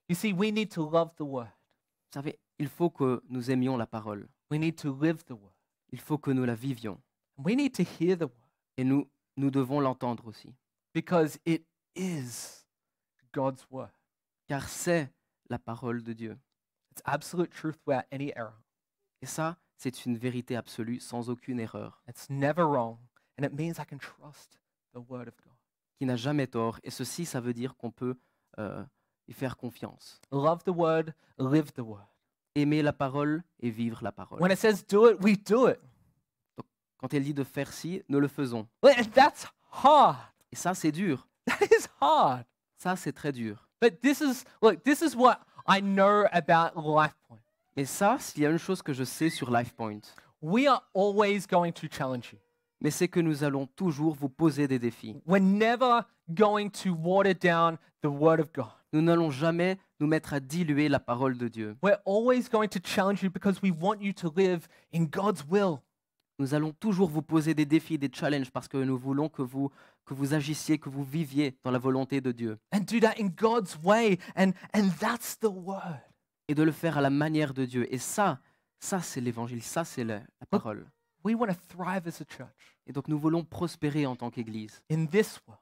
You see, we need to love the word. Vous savez, il faut que nous aimions la parole. We need to live the word. Il faut que nous la vivions. We need to hear the word. Et nous, nous devons l'entendre aussi. Because it is God's word. Car c'est la parole de Dieu. It's absolute truth without any error. Et ça, c'est une vérité absolue sans aucune erreur. It's never wrong, and it means I can trust the word of God qui n'a jamais tort. Et ceci, ça veut dire qu'on peut euh, y faire confiance. Love the word, live the word. Aimer la parole et vivre la parole. When it says do it, we do it. quand elle dit de faire ci, nous le faisons. That's hard. Et ça, c'est dur. That is hard. Ça, c'est très dur. But this is, look, this is what I know about Mais ça, s'il y a une chose que je sais sur LifePoint, we are always going to challenge you mais c'est que nous allons toujours vous poser des défis. Nous n'allons jamais nous mettre à diluer la parole de Dieu. Nous allons toujours vous poser des défis, des challenges parce que nous voulons que vous que vous agissiez, que vous viviez dans la volonté de Dieu. Et de le faire à la manière de Dieu et ça ça c'est l'évangile, ça c'est la parole. We want to thrive as a church. Et donc nous voulons prospérer en tant qu'église. In this world.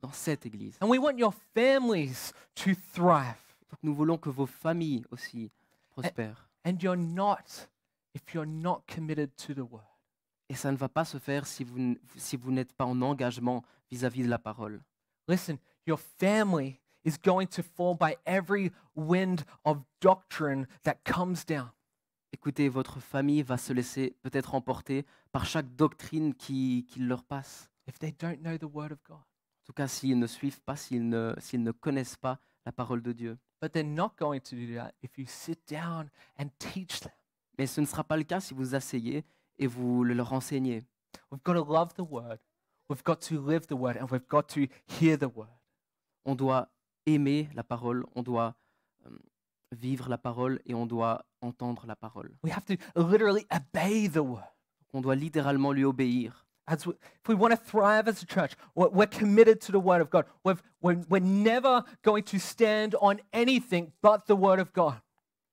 Dans cette église. And we want your families to thrive. Donc nous voulons que vos familles aussi prospèrent. And, and you're not if you're not committed to the word. Et ça ne va pas se faire si vous si vous n'êtes pas en engagement vis-à-vis -vis de la parole. Listen, your family is going to fall by every wind of doctrine that comes down. écoutez, votre famille va se laisser peut-être emporter par chaque doctrine qui, leur passe. En tout cas, s'ils ne suivent pas, s'ils ne, connaissent pas la parole de Dieu. Mais ce ne sera pas le cas si vous asseyez et vous le leur enseignez. On doit aimer la parole, on doit euh, vivre la parole et on doit entendre la parole. We have to literally obey the word. On doit littéralement lui obéir. As we, if we want to thrive as a church, we're, committed to the Word of God. We've, we're, never going to stand on anything but the Word of God.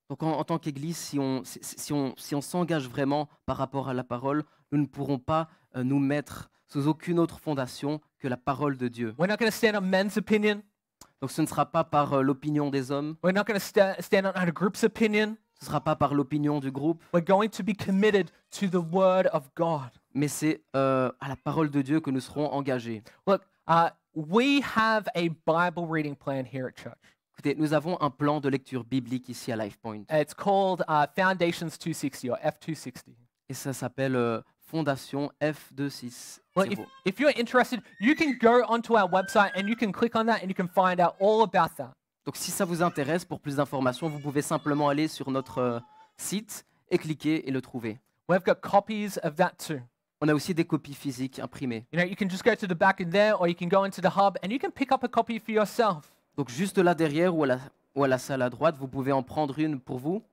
Donc, en, en tant qu'Église, si on si, si on si on s'engage vraiment par rapport à la parole, nous ne pourrons pas euh, nous mettre sous aucune autre fondation que la parole de Dieu. We're not going to stand on men's opinion. Donc ce ne sera pas par euh, l'opinion des hommes. We're not going to stand on our group's opinion. Ce ne sera pas par l'opinion du groupe. We're going to be committed to the word of God. Mais c'est euh, à la parole de Dieu que nous serons engagés. Look, uh, we have a Bible reading plan here at church. Écoutez, nous avons un plan de lecture biblique ici à LifePoint. It's called uh, Foundations 260 or F260. Et ça s'appelle euh, Fondation F26. Well, if, if you're interested, you can go onto our website and you can click on that and you can find out all about that. Donc si ça vous intéresse, pour plus d'informations, vous pouvez simplement aller sur notre euh, site et cliquer et le trouver. We've got copies of that too. On a aussi des copies physiques imprimées. You know, you can just go to the back in there or you can go into the hub and you can pick up a copy for yourself. Donc juste là derrière ou à la, ou à la salle à droite, vous pouvez en prendre une pour vous.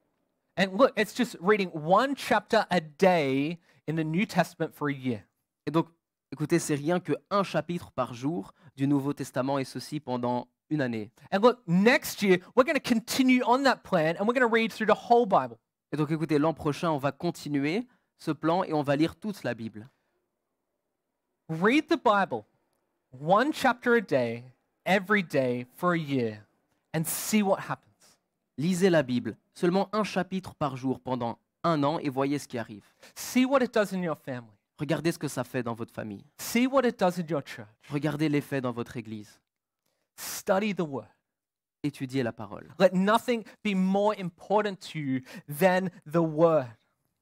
And look, it's just reading one chapter a day in the New Testament for a year. Et donc, écoutez, c'est rien que un chapitre par jour du Nouveau Testament et ceci pendant une année. And look, next year we're going to continue on that plan and we're going to read through the whole Bible. Et donc, écoutez, l'an prochain, on va continuer ce plan et on va lire toute la Bible. Read the Bible, one chapter a day, every day for a year, and see what happens. Lisez la Bible, seulement un chapitre par jour pendant un an et voyez ce qui arrive. See what it does in your family. Regardez ce que ça fait dans votre famille. See what it does in your church. Regardez l'effet dans votre église. Study the word. Étudiez la parole. Let nothing be more important to you than the word.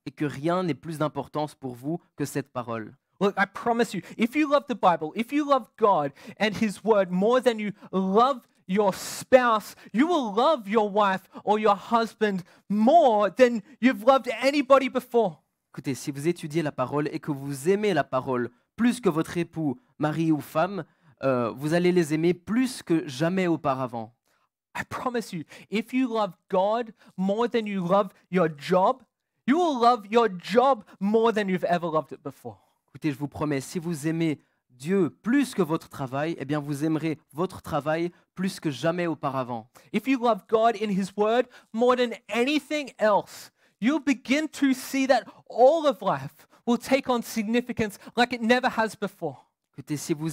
Et que rien n'est plus d'importance pour vous que cette parole. Look, I promise you, if you love the Bible, if you love God and His Word more than you love your spouse. You will love your wife or your husband more than you've loved anybody before. Écoutez, si vous étudiez la parole et que vous aimez la parole plus que votre époux, mari ou femme, euh, vous allez les aimer plus que jamais auparavant. I promise you, if you love God more than you love your job, you will love your job more than you've ever loved it before. Écoutez, je vous promets, si vous aimez Dieu plus que votre travail, eh bien vous aimerez votre travail plus que jamais auparavant. si vous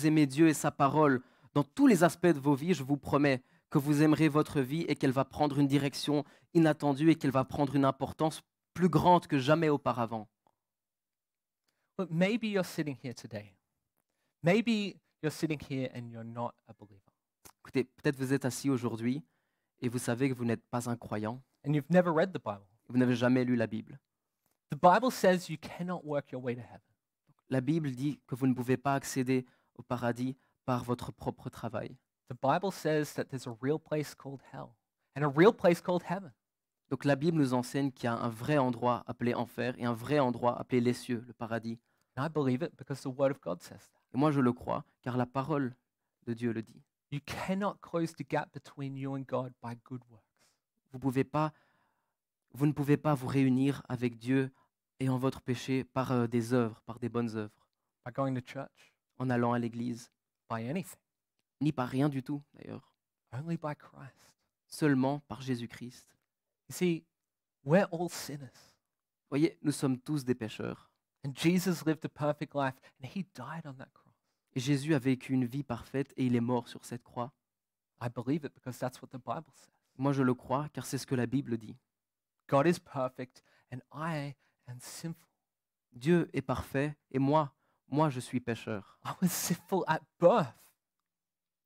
aimez Dieu et sa parole dans tous les aspects de vos vies, je vous promets que vous aimerez votre vie et qu'elle va prendre une direction inattendue et qu'elle va prendre une importance plus grande que jamais auparavant. But maybe you're sitting here today. Maybe you're sitting here and you're not a believer. Écoutez, peut-être vous êtes assis aujourd'hui et vous savez que vous n'êtes pas un croyant. And you've never read the Bible. Vous n'avez jamais lu la Bible. The Bible says you cannot work your way to heaven. La Bible dit que vous ne pouvez pas accéder au paradis par votre propre travail. The Bible says that there's a real place called hell and a real place called heaven. Donc la Bible nous enseigne qu'il y a un vrai endroit appelé enfer et un vrai endroit appelé les cieux, le paradis. And I believe it because the word of God says that. Et moi, je le crois, car la parole de Dieu le dit. Vous ne pouvez pas vous réunir avec Dieu et en votre péché par euh, des œuvres, par des bonnes œuvres. En allant à l'église. Ni par rien du tout d'ailleurs. Seulement par Jésus-Christ. Vous Voyez, nous sommes tous des pécheurs. a une vie et il sur et Jésus a vécu une vie parfaite et il est mort sur cette croix. Moi je le crois car c'est ce que la Bible dit. Dieu est parfait et moi, moi je suis pécheur.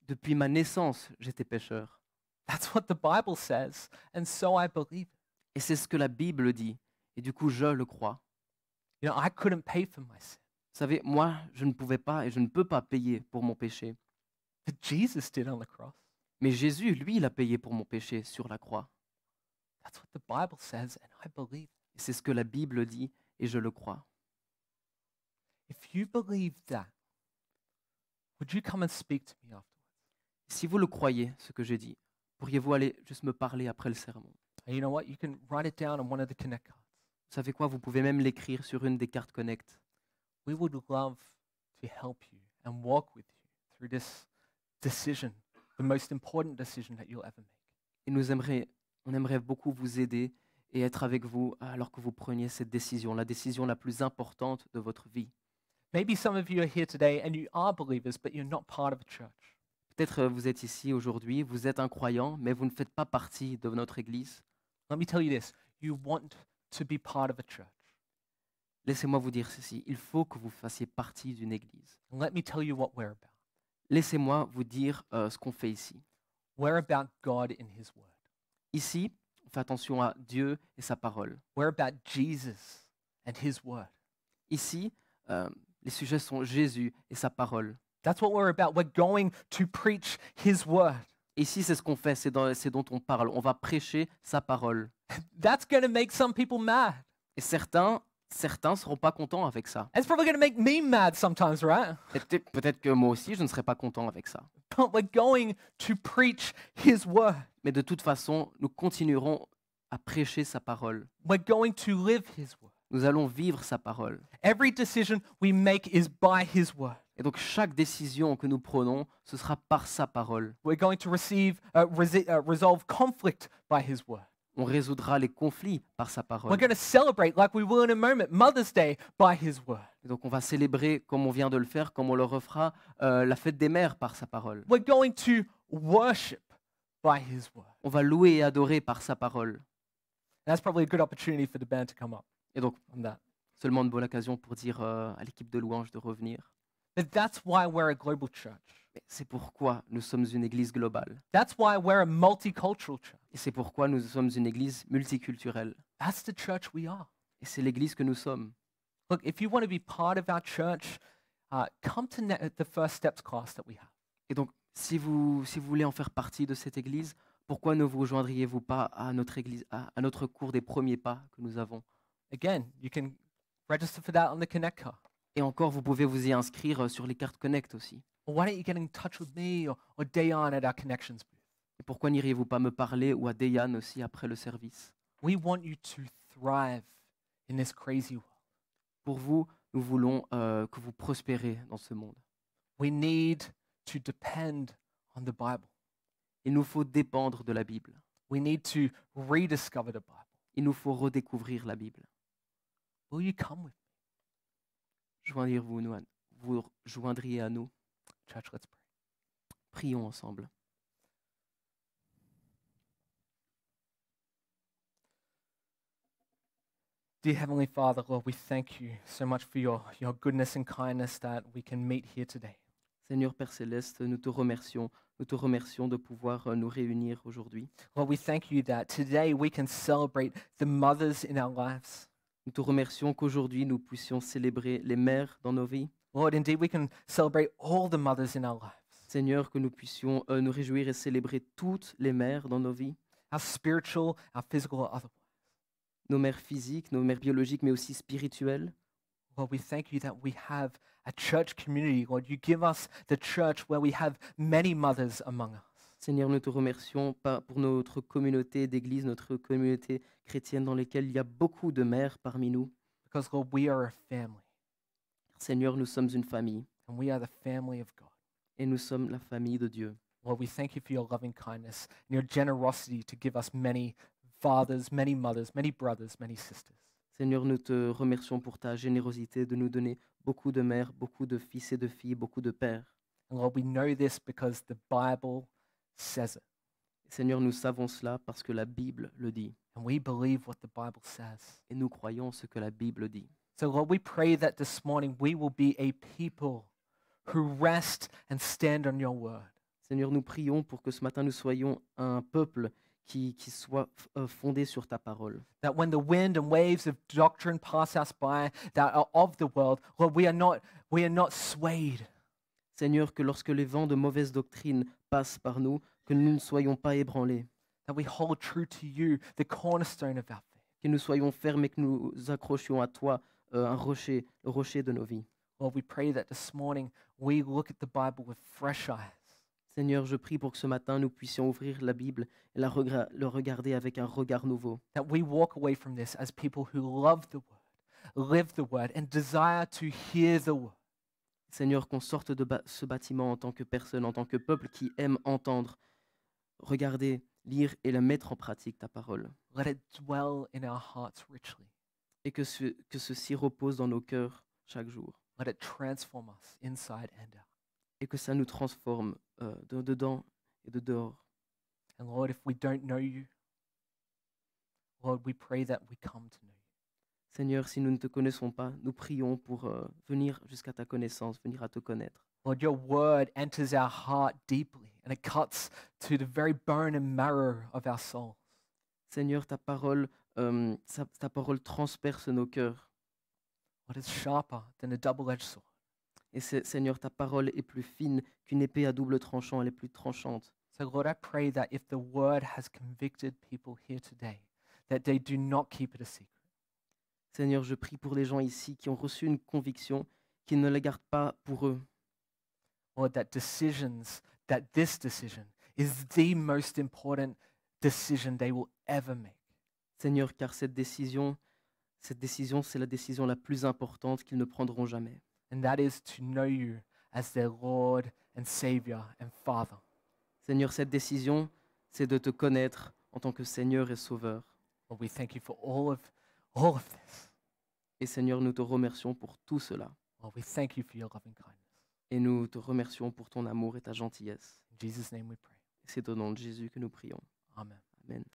Depuis ma naissance, j'étais pécheur. Et c'est ce que la Bible dit et du coup je le crois. Vous savez, moi, je ne pouvais pas et je ne peux pas payer pour mon péché. Mais Jésus, lui, il a payé pour mon péché sur la croix. C'est ce que la Bible dit et je le crois. Si vous le croyez, ce que j'ai dit, pourriez-vous aller juste me parler après le sermon? Vous savez quoi? Vous pouvez même l'écrire sur une des cartes connect. we would love to help you and walk with you through this decision, the most important decision that you'll ever make. Et nous aimerait, on aimerait beaucoup vous aider et être avec vous alors que vous preniez cette décision, la décision la plus importante de votre vie. Maybe some of you are here today and you are believers, but you're not part of a church. Peut-être euh, vous êtes ici aujourd'hui, vous êtes un croyant, mais vous ne faites pas partie de notre église. Let me tell you this: you want to be part of a church. Laissez-moi vous dire ceci, il faut que vous fassiez partie d'une église. Laissez-moi vous dire euh, ce qu'on fait ici. Ici, on fait attention à Dieu et sa parole. Jesus Ici, euh, les sujets sont Jésus et sa parole. Ici, c'est ce qu'on fait, c'est dont on parle. On va prêcher sa parole. [LAUGHS] That's make some people mad. Et certains certains seront pas contents avec ça. right? Peut-être que moi aussi, je ne serai pas content avec ça. we're going to preach his word. Mais de toute façon, nous continuerons à prêcher sa parole. We're going to live his word. Nous allons vivre sa parole. Every decision we make is by his word. Et donc chaque décision que nous prenons, ce sera par sa parole. We're going to receive, uh, uh, resolve conflict by his word. On résoudra les conflits par sa parole. donc on va célébrer comme on vient de le faire, comme on le refera euh, la fête des mères par sa parole. On va louer et adorer par sa parole. Et donc seulement une bonne occasion pour dire euh, à l'équipe de louanges de revenir. But that's why we're a global church. C'est pourquoi nous sommes une église globale. That's why we're a multicultural church. Et c'est pourquoi nous sommes une église multiculturelle. That's the church we are. Et c'est l'église que nous sommes. Look, if you want to be part of our church, uh, come to ne- the first steps class that we have. Et donc, si vous, si vous voulez en faire partie de cette église, pourquoi ne vous joindriez vous pas à notre, église, à, à notre cours des premiers pas que nous avons Again, you can register for that on the Connect card. Et encore, vous pouvez vous y inscrire euh, sur les cartes Connect aussi. Et pourquoi n'iriez-vous pas me parler ou à Dayan aussi après le service want to Pour vous, nous voulons euh, que vous prospérez dans ce monde. need Il nous faut dépendre de la Bible. need rediscover Il nous faut redécouvrir la Bible joindriez-vous nous vous joindriez à nous. Church, let's pray. Prions ensemble. Dear Heavenly Father, Lord, we thank you so much for your, your goodness and kindness that we can meet here today. Seigneur Père céleste, nous te remercions, nous te remercions de pouvoir euh, nous réunir aujourd'hui. Lord, we thank you that today we can celebrate the mothers in our lives. Nous te remercions qu'aujourd'hui nous puissions célébrer les mères dans nos vies. Lord, indeed, we can celebrate all the mothers in our lives. Seigneur, que nous puissions euh, nous réjouir et célébrer toutes les mères dans nos vies. Our spiritual, our physical, otherwise. Nos mères physiques, nos mères biologiques, mais aussi spirituelles. Lord, we thank you that we have a church community. Lord, you give us the church where we have many mothers among us. Seigneur, nous te remercions pour notre communauté d'église, notre communauté chrétienne dans laquelle il y a beaucoup de mères parmi nous. Seigneur, nous sommes une famille. Et nous sommes la famille de Dieu. we thank you for your loving kindness and your generosity to give us many fathers, many mothers, many brothers, many sisters. Seigneur, nous te remercions pour ta générosité de nous donner beaucoup de mères, beaucoup de fils et de filles, beaucoup de pères. And we know this because the Bible says Seigneur, nous savons cela parce que la Bible le dit. And we believe what the Bible says. Et nous croyons ce que la Bible dit. So Lord, we pray that this morning we will be a people who rest and stand on your word. Seigneur, nous prions pour que ce matin nous soyons un peuple qui, qui soit euh, fondé sur ta parole. That when the wind and waves of doctrine pass us by that are of the world, Lord, we are not we are not swayed. Seigneur, que lorsque les vents de mauvaise doctrine passent par nous, que nous ne soyons pas ébranlés. That we hold true to you, the cornerstone of our faith. Que nous soyons fermes et que nous accrochions à toi euh, un rocher, le rocher de nos vies. we pray that this morning we look at the Bible with fresh eyes. Seigneur, je prie pour que ce matin nous puissions ouvrir la Bible et la regarder avec un regard nouveau. That we walk away from this as people who love the word, live the word and desire to hear the word. Seigneur, qu'on sorte de ce bâtiment en tant que personne, en tant que peuple qui aime entendre, regarder, lire et la mettre en pratique, ta parole. Et que, ceci repose dans nos cœurs chaque jour. Et que ça nous transforme euh, de dedans et de dehors. And Lord, if we don't know you, Lord, Seigneur, si nous ne te connaissons pas, nous prions pour euh, venir jusqu'à ta connaissance, venir à te connaître. Lord, your word enters our heart deeply and it cuts to the very bone and marrow of our souls. Seigneur, ta parole, euh, sa- ta parole transperce nos cœurs. What is sharper than a double-edged sword? Et Seigneur, ta parole est plus fine qu'une épée à double tranchant, elle est plus tranchante. So, Lord, I pray that if the word has convicted people here today, that they do not keep it a secret. Seigneur, je prie pour les gens ici qui ont reçu une conviction, qui ne la gardent pas pour eux. Lord, that decisions, that this decision is the most important decision they will ever make. Seigneur, car cette décision, cette décision, c'est la décision la plus importante qu'ils ne prendront jamais. And that is to know you as their Lord and Savior and Father. Seigneur, cette décision, c'est de te connaître en tant que Seigneur et Sauveur. we thank you for all of et Seigneur, nous te remercions pour tout cela. Et nous te remercions pour ton amour et ta gentillesse. C'est au nom de Jésus que nous prions. Amen.